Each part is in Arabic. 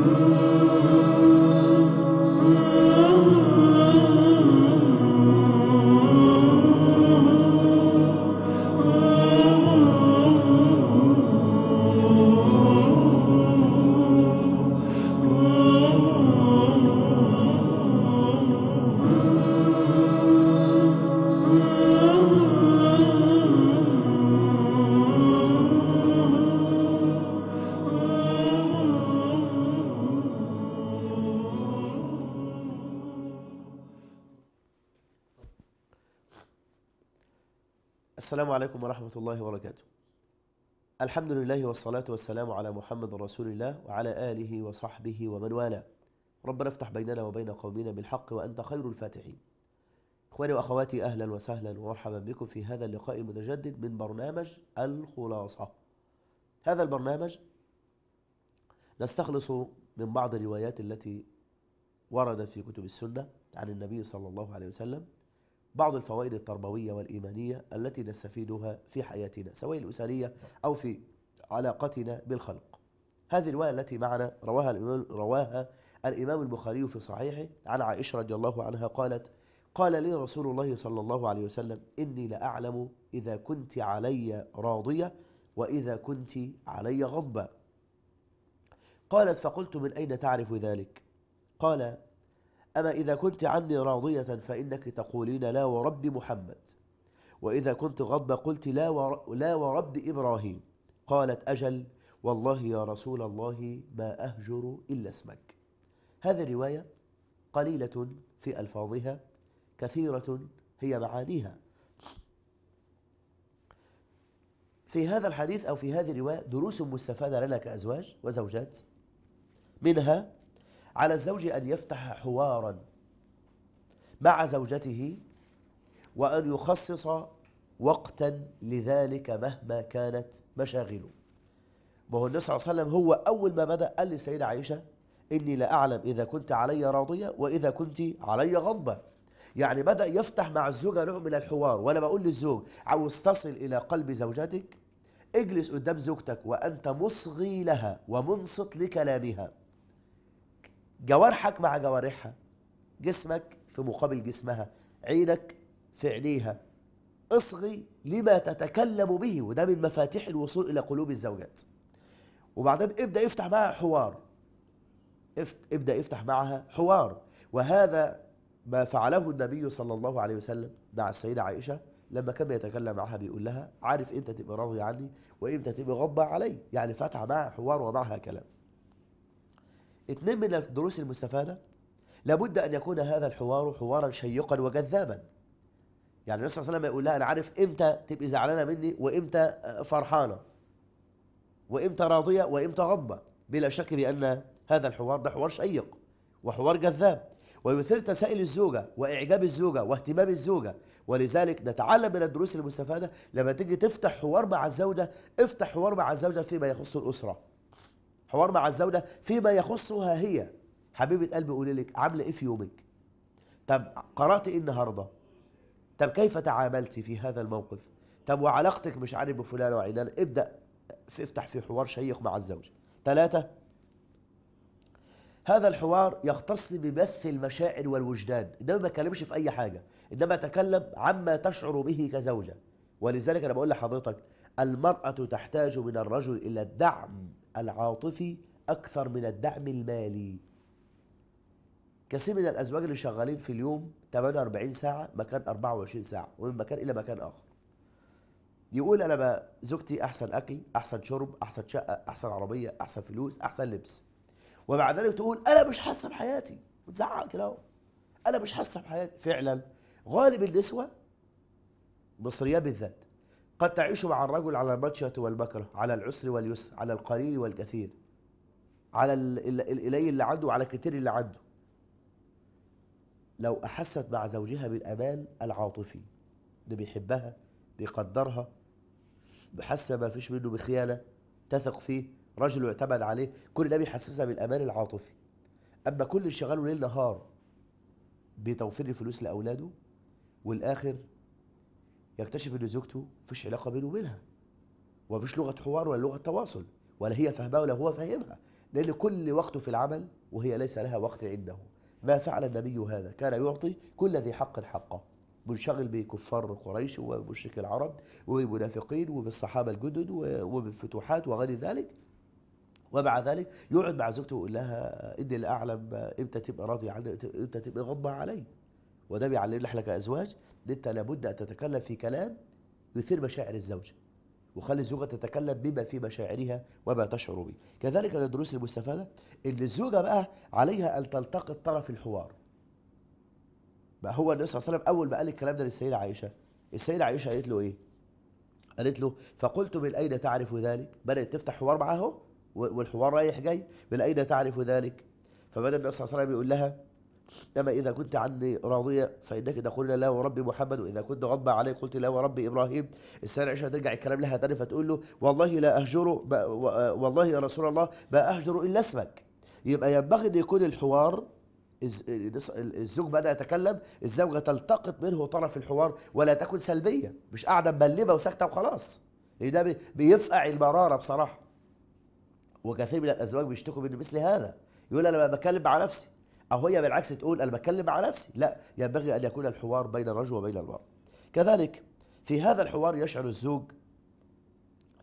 Ooh. السلام عليكم ورحمة الله وبركاته. الحمد لله والصلاة والسلام على محمد رسول الله وعلى آله وصحبه ومن والاه. ربنا افتح بيننا وبين قومنا بالحق وأنت خير الفاتحين. إخواني وأخواتي أهلا وسهلا ومرحبا بكم في هذا اللقاء المتجدد من برنامج الخلاصة. هذا البرنامج نستخلص من بعض الروايات التي وردت في كتب السنة عن النبي صلى الله عليه وسلم بعض الفوائد التربوية والإيمانية التي نستفيدها في حياتنا سواء الأسرية أو في علاقتنا بالخلق هذه الرواية التي معنا رواها الإمام, رواها الإمام البخاري في صحيحه عن عائشة رضي الله عنها قالت قال لي رسول الله صلى الله عليه وسلم إني لأعلم إذا كنت علي راضية وإذا كنت علي غضبة قالت فقلت من أين تعرف ذلك قال أما إذا كنت عني راضية فإنك تقولين لا ورب محمد وإذا كنت غضب قلت لا, ور لا ورب إبراهيم قالت أجل والله يا رسول الله ما أهجر إلا اسمك هذه الرواية قليلة في ألفاظها كثيرة هي معانيها في هذا الحديث أو في هذه الرواية دروس مستفادة لنا كأزواج وزوجات منها على الزوج أن يفتح حوارا مع زوجته وأن يخصص وقتا لذلك مهما كانت مشاغله ما هو النبي صلى الله عليه وسلم هو أول ما بدأ قال للسيدة عائشة إني لا أعلم إذا كنت علي راضية وإذا كنت علي غضبة يعني بدأ يفتح مع الزوجة نوع من الحوار وأنا بقول للزوج عاوز تصل إلى قلب زوجتك اجلس قدام زوجتك وأنت مصغي لها ومنصت لكلامها جوارحك مع جوارحها جسمك في مقابل جسمها عينك في عينيها اصغي لما تتكلم به وده من مفاتيح الوصول الى قلوب الزوجات وبعدين ابدا افتح معها حوار ابدا افتح معها حوار وهذا ما فعله النبي صلى الله عليه وسلم مع السيده عائشه لما كان بيتكلم معها بيقول لها عارف امتى تبقى راضيه عني وامتى تبقى غضبه علي يعني فتح معها حوار ومعها كلام اثنين من الدروس المستفادة لابد أن يكون هذا الحوار حوارا شيقا وجذابا يعني الرسول صلى الله عليه وسلم يقول لها أنا عارف إمتى تبقي زعلانة مني وإمتى فرحانة وإمتى راضية وإمتى غضبة بلا شك بأن هذا الحوار ده حوار شيق وحوار جذاب ويثير تسائل الزوجة وإعجاب الزوجة واهتمام الزوجة ولذلك نتعلم من الدروس المستفادة لما تيجي تفتح حوار مع الزوجة افتح حوار مع الزوجة فيما يخص الأسرة حوار مع الزوجة فيما يخصها هي حبيبة قلبي قولي لك عاملة ايه في يومك طب قرأت ايه النهاردة طب كيف تعاملتي في هذا الموقف طب وعلاقتك مش عارف بفلان وعلان ابدأ في افتح في حوار شيق مع الزوجة ثلاثة هذا الحوار يختص ببث المشاعر والوجدان انما ما تكلمش في اي حاجة انما اتكلم عما تشعر به كزوجة ولذلك انا بقول لحضرتك المرأة تحتاج من الرجل الى الدعم العاطفي أكثر من الدعم المالي كثير من الأزواج اللي شغالين في اليوم 48 ساعة مكان 24 ساعة ومن مكان إلى مكان آخر يقول أنا بقى زوجتي أحسن أكل أحسن شرب أحسن شقة أحسن عربية أحسن فلوس أحسن لبس ومع ذلك تقول أنا مش حاسة بحياتي وتزعق كده أنا مش حاسة بحياتي فعلا غالب النسوة مصريات بالذات قد تعيش مع الرجل على البطشة والبكرة على العسر واليسر على القليل والكثير على الإلي اللي عنده وعلى الكثير اللي عنده لو أحست مع زوجها بالأمان العاطفي اللي بيحبها بيقدرها حاسة ما فيش منه بخيانة تثق فيه رجل يعتمد عليه كل ده بيحسسها بالأمان العاطفي أما كل اللي شغاله ليل نهار بتوفير الفلوس لأولاده والآخر يكتشف ان زوجته مفيش علاقه بينه وبينها ومفيش لغه حوار ولا لغه تواصل ولا هي فاهماه ولا هو فاهمها لان كل وقته في العمل وهي ليس لها وقت عنده ما فعل النبي هذا كان يعطي كل ذي حق حقه منشغل بكفار قريش ومشرك العرب وبالمنافقين وبالصحابه الجدد وبالفتوحات وغير ذلك ومع ذلك يقعد مع زوجته ويقول لها اني لا اعلم امتى تبقى راضيه عني امتى تبقى غضبه علي وده بيعلمنا احنا كازواج ان انت لابد ان تتكلم في كلام يثير مشاعر الزوجه وخلي الزوجه تتكلم بما في مشاعرها وما تشعر به كذلك من الدروس المستفاده ان الزوجه بقى عليها ان تلتقط طرف الحوار بقى هو النبي صلى الله عليه وسلم اول ما قال الكلام ده للسيده عائشه السيده عائشه قالت له ايه قالت له فقلت من اين تعرف ذلك بدات تفتح حوار معاه والحوار رايح جاي من اين تعرف ذلك فبدا النبي صلى الله عليه وسلم يقول لها أما إذا كنت عني راضية فإنك إذا قلنا لا ورب محمد وإذا كنت غضب عليك قلت لا ورب إبراهيم السنة عشان ترجع الكلام لها تاني فتقول له والله لا أهجره والله يا رسول الله ما أهجر إلا اسمك يبقى ينبغي أن يكون الحوار الزوج بدأ يتكلم الزوجة تلتقط منه طرف الحوار ولا تكون سلبية مش قاعدة مبلبة وساكتة وخلاص لأن يعني ده بيفقع المرارة بصراحة وكثير من الأزواج بيشتكوا من مثل هذا يقول أنا بتكلم مع نفسي أو هي بالعكس تقول أنا بتكلم مع نفسي لا ينبغي أن يكون الحوار بين الرجل وبين المرأة كذلك في هذا الحوار يشعر الزوج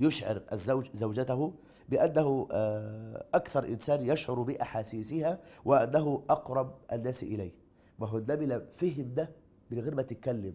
يشعر الزوج زوجته بأنه آه، أكثر إنسان يشعر بأحاسيسها وأنه أقرب الناس إليه ما هو النبي لم فهم ده من غير ما تتكلم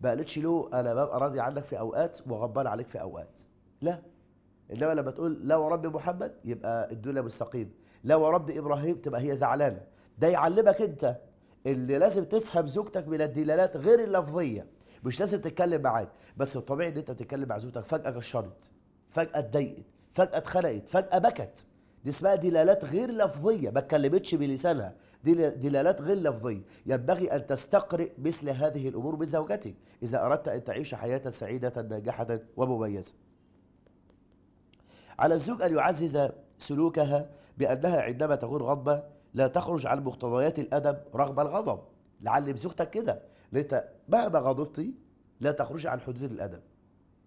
ما قالتش له أنا ببقى راضي عنك في أوقات وغضبان عليك في أوقات لا إنما لما تقول لا ورب محمد يبقى الدنيا مستقيم لا ورب ابراهيم تبقى هي زعلانه ده يعلمك انت اللي لازم تفهم زوجتك من الدلالات غير اللفظيه مش لازم تتكلم معاك بس الطبيعي ان انت بتتكلم مع زوجتك فجاه كشرت فجاه اتضايقت فجاه اتخنقت فجاه بكت دي اسمها دلالات غير لفظيه ما اتكلمتش بلسانها دي دلالات غير لفظيه ينبغي ان تستقرئ مثل هذه الامور من زوجتك اذا اردت ان تعيش حياه سعيده ناجحه ومميزه على الزوج ان يعزز سلوكها بأنها عندما تكون غضبة لا تخرج عن مقتضيات الأدب رغم الغضب لعلم زوجتك كده انت مهما غضبتي لا تخرجي عن حدود الأدب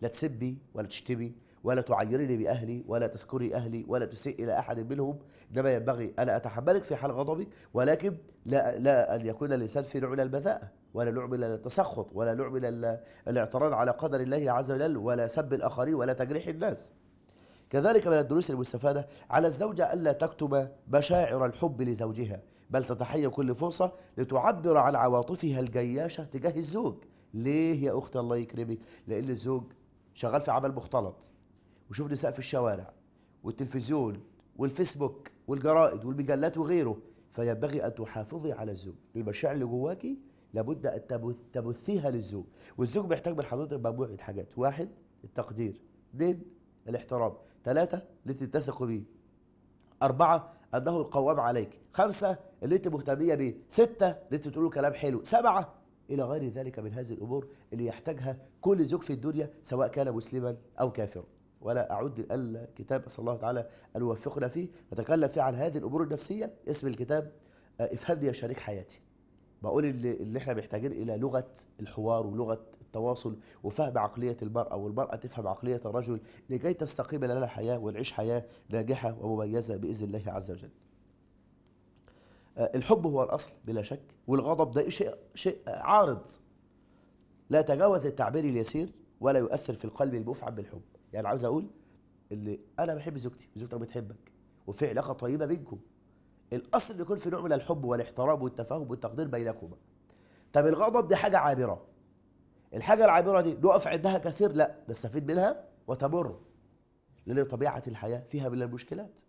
لا تسبي ولا تشتمي ولا تعيرني بأهلي ولا تذكري أهلي ولا تسيء إلى أحد منهم إنما ينبغي أنا أتحملك في حال غضبي ولكن لا, لا أن يكون الإنسان في نوع البذاءة ولا نوع التسخط ولا نوع الاعتراض على قدر الله عز وجل ولا سب الآخرين ولا تجريح الناس كذلك من الدروس المستفادة على الزوجة ألا تكتب مشاعر الحب لزوجها بل تتحيى كل فرصة لتعبر عن عواطفها الجياشة تجاه الزوج ليه يا أختي الله يكرمك لأن الزوج شغال في عمل مختلط وشوف نساء في الشوارع والتلفزيون والفيسبوك والجرائد والمجلات وغيره فينبغي أن تحافظي على الزوج المشاعر اللي جواكي لابد أن تبثيها للزوج والزوج محتاج من حضرتك مجموعة حاجات واحد التقدير اثنين الاحترام ثلاثة انت بتثق بيه أربعة أنه القوام عليك خمسة اللي أنت مهتمية بيه ستة اللي أنت بتقول كلام حلو سبعة إلى غير ذلك من هذه الأمور اللي يحتاجها كل زوج في الدنيا سواء كان مسلما أو كافرا ولا أعد الكتاب أسأل الله تعالى أن يوفقنا فيه نتكلم فيه عن هذه الأمور النفسية اسم الكتاب افهمني يا شريك حياتي بقول اللي, اللي احنا محتاجين إلى لغة الحوار ولغة التواصل وفهم عقلية المرأة والمرأة تفهم عقلية الرجل لكي تستقيم لنا حياة ونعيش حياة ناجحة ومميزة بإذن الله عز وجل آه، الحب هو الأصل بلا شك والغضب ده شيء, شيء عارض لا يتجاوز التعبير اليسير ولا يؤثر في القلب المفعم بالحب يعني عاوز أقول اللي أنا بحب زوجتي وزوجتك بتحبك وفي علاقة طيبة بينكم الاصل يكون في نوع من الحب والاحترام والتفاهم والتقدير بينكما طب الغضب دي حاجه عابره الحاجه العابره دي نقف عندها كثير لا نستفيد منها وتمر لان طبيعه الحياه فيها من المشكلات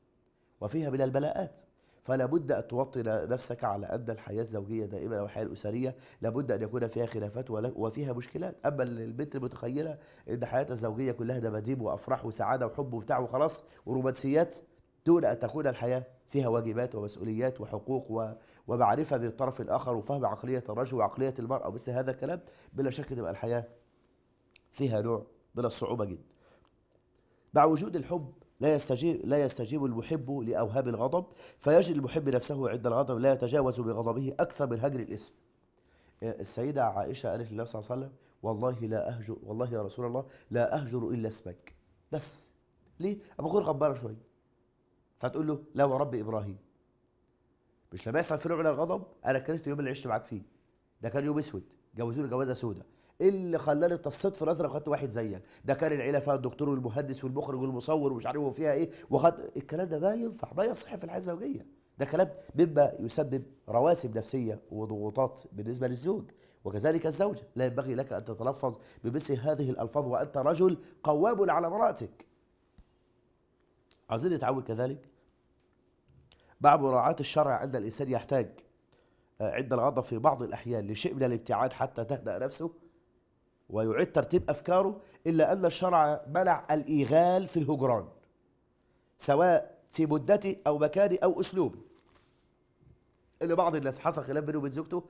وفيها من البلاءات فلا بد ان توطن نفسك على ان الحياه الزوجيه دائما او الحياه الاسريه لابد ان يكون فيها خلافات وفيها مشكلات اما البنت المتخيله ان حياتها الزوجيه كلها دباديب وافراح وسعاده وحب وبتاع وخلاص ورومانسيات دون أن تكون الحياة فيها واجبات ومسؤوليات وحقوق ومعرفة بالطرف الآخر وفهم عقلية الرجل وعقلية المرأة ومثل هذا الكلام بلا شك تبقى الحياة فيها نوع من الصعوبة جدا مع وجود الحب لا يستجيب لا يستجيب المحب لاوهام الغضب فيجد المحب نفسه عند الغضب لا يتجاوز بغضبه اكثر من هجر الاسم. السيده عائشه قالت للنبي صلى الله عليه وسلم: والله لا اهجر والله يا رسول الله لا اهجر الا اسمك. بس ليه؟ غير غباره شويه. فتقول له لا ورب ابراهيم مش لما يحصل فرعون نوع من الغضب انا كرهت اليوم اللي عشت معاك فيه ده كان يوم اسود جوزوني جوازه سوداء ايه اللي خلاني اتصيت في الازرق وخدت واحد زيك ده كان العيله فيها الدكتور والمهندس والمخرج والمصور ومش عارف فيها ايه وخد الكلام ده ما ينفع ما يصح في الحياه الزوجيه ده كلام مما يسبب رواسب نفسيه وضغوطات بالنسبه للزوج وكذلك الزوجه لا ينبغي لك ان تتلفظ بمثل هذه الالفاظ وانت رجل قوام على امراتك عايزين نتعود كذلك مع مراعاة الشرع عند الإنسان يحتاج آه، عند الغضب في بعض الأحيان لشيء من الابتعاد حتى تهدأ نفسه ويعيد ترتيب أفكاره إلا أن الشرع منع الإيغال في الهجران سواء في مدتي أو مكاني أو أسلوبي اللي بعض الناس حصل خلاف بينه وبين زوجته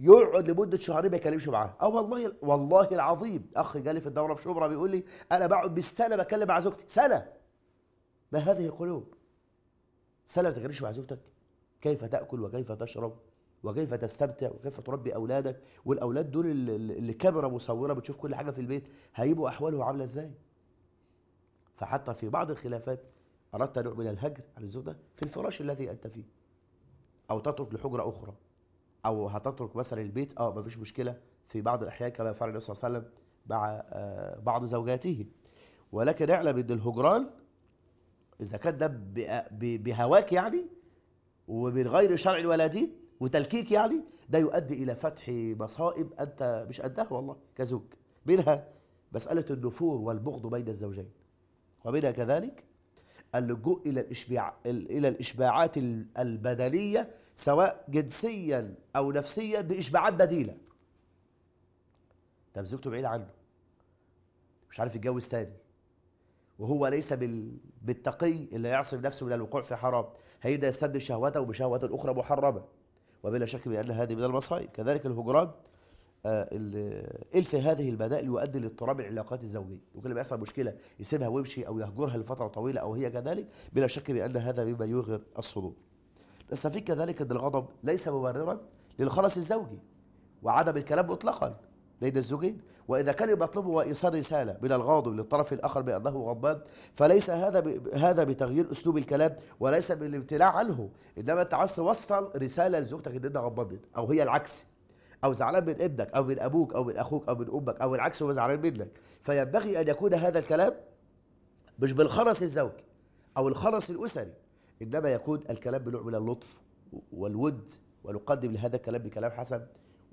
يقعد لمده شهرين ما يكلمش معاها اه والله والله العظيم اخ جالي في الدوره في شبرا بيقول لي انا بقعد بالسنه بكلم مع زوجتي سنه ما هذه القلوب سلا تغريش مع زوجتك كيف تأكل وكيف تشرب وكيف تستمتع وكيف تربي أولادك والأولاد دول اللي كاميرا مصورة بتشوف كل حاجة في البيت هيبقوا أحوالهم عاملة إزاي فحتى في بعض الخلافات أردت نوع من الهجر عن الزوجة في الفراش الذي أنت فيه أو تترك لحجرة أخرى أو هتترك مثلا البيت أه مفيش مشكلة في بعض الأحيان كما فعل النبي صلى الله عليه وسلم مع آه، بعض زوجاته ولكن اعلم ان الهجران اذا كان ده بهواك يعني ومن غير شرع ولا دين وتلكيك يعني ده يؤدي الى فتح مصائب انت مش قدها والله كزوج منها مساله النفور والبغض بين الزوجين ومنها كذلك اللجوء الى الاشباع الى الاشباعات البدنيه سواء جنسيا او نفسيا باشباعات بديله طب زوجته بعيده عنه مش عارف يتجوز تاني وهو ليس بالتقي اللي يعصم نفسه من الوقوع في حرام هيبدا يستبدل شهوته بشهوات أخرى محرمة وبلا شك بأن هذه من المصائب كذلك الهجران آه إلف هذه البدائل يؤدي لاضطراب العلاقات الزوجية وكل ما يحصل مشكلة يسيبها ويمشي أو يهجرها لفترة طويلة أو هي كذلك بلا شك بأن هذا مما يغر الصدور نستفيد كذلك أن الغضب ليس مبررا للخلص الزوجي وعدم الكلام مطلقا بين الزوجين وإذا كان يطلبه وإيصال رسالة من الغاضب للطرف الآخر بأنه غضبان فليس هذا ب... هذا بتغيير أسلوب الكلام وليس بالامتناع عنه إنما أنت عايز توصل رسالة لزوجتك إن أنت غضبان منها أو هي العكس أو زعلان من ابنك أو من أبوك أو من أخوك أو من أمك أو العكس هو زعلان منك فينبغي أن يكون هذا الكلام مش بالخرس الزوجي أو الخرس الأسري إنما يكون الكلام بنوع من اللطف والود ونقدم لهذا الكلام بكلام حسن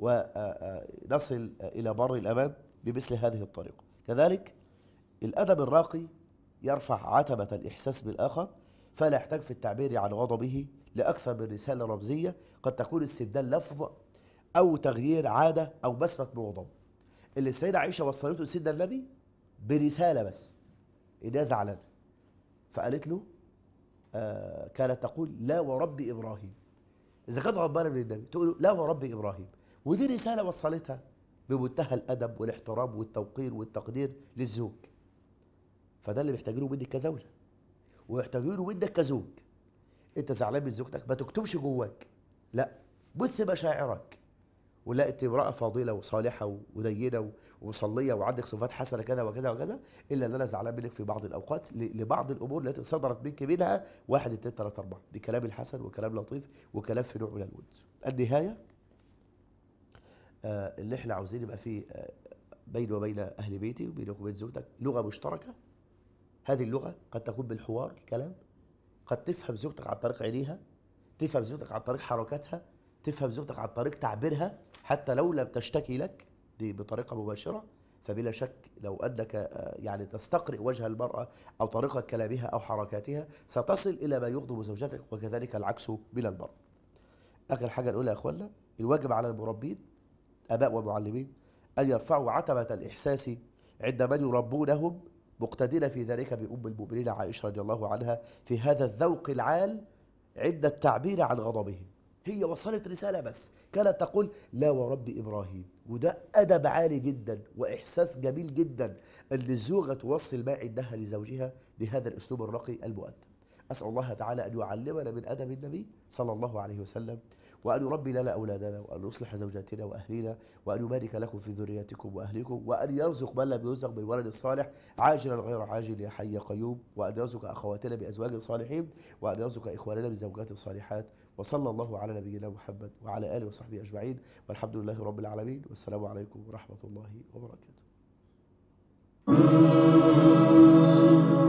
ونصل آه، آه، إلى بر الأمان بمثل هذه الطريقة كذلك الأدب الراقي يرفع عتبة الإحساس بالآخر فلا يحتاج في التعبير عن غضبه لأكثر من رسالة رمزية قد تكون استبدال لفظ أو تغيير عادة أو بسمة مغضب اللي السيدة عائشة وصلته لسيدنا النبي برسالة بس إنها زعلانة فقالت له آه كانت تقول لا ورب إبراهيم إذا كانت غضبانة من النبي تقول لا ورب إبراهيم ودي رسالة وصلتها بمنتهى الأدب والاحترام والتوقير والتقدير للزوج فده اللي محتاجينه منك كزوجة ومحتاجينه منك كزوج انت زعلان من زوجتك ما تكتبش جواك لا بث مشاعرك ولقيت امرأة فاضلة وصالحة ودينة ومصلية وعندك صفات حسنة كذا وكذا وكذا إلا إن أنا زعلان منك في بعض الأوقات لبعض الأمور التي صدرت منك منها واحد اتنين تلاتة أربعة دي كلام الحسن وكلام لطيف وكلام في نوع من الود النهاية آه، اللي احنا عاوزين يبقى فيه آه، بيني وبين اهل بيتي وبينك وبين زوجتك لغه مشتركه هذه اللغه قد تكون بالحوار الكلام قد تفهم زوجتك عن طريق عينيها تفهم زوجتك عن طريق حركاتها تفهم زوجتك عن طريق تعبيرها حتى لو لم تشتكي لك بطريقه مباشره فبلا شك لو انك آه، يعني تستقرئ وجه المراه او طريقه كلامها او حركاتها ستصل الى ما يغضب زوجتك وكذلك العكس من المراه. اخر حاجه الاولى يا اخوانا الواجب على المربين اباء ومعلمين ان يرفعوا عتبه الاحساس عند من يربونهم مقتدين في ذلك بام المؤمنين عائشه رضي الله عنها في هذا الذوق العال عند التعبير عن غضبهم هي وصلت رساله بس كانت تقول لا ورب ابراهيم وده ادب عالي جدا واحساس جميل جدا ان الزوجه توصل ما عندها لزوجها بهذا الاسلوب الراقي المؤدب أسأل الله تعالى أن يعلمنا من أدب النبي صلى الله عليه وسلم وأن يربي لنا أولادنا وأن يصلح زوجاتنا وأهلينا وأن يبارك لكم في ذريتكم وأهلكم وأن يرزق من لم يرزق بالولد الصالح عاجلا غير عاجل يا حي يا قيوم وأن يرزق أخواتنا بأزواج صالحين وأن يرزق إخواننا بزوجات صالحات وصلى الله على نبينا محمد وعلى آله وصحبه أجمعين والحمد لله رب العالمين والسلام عليكم ورحمة الله وبركاته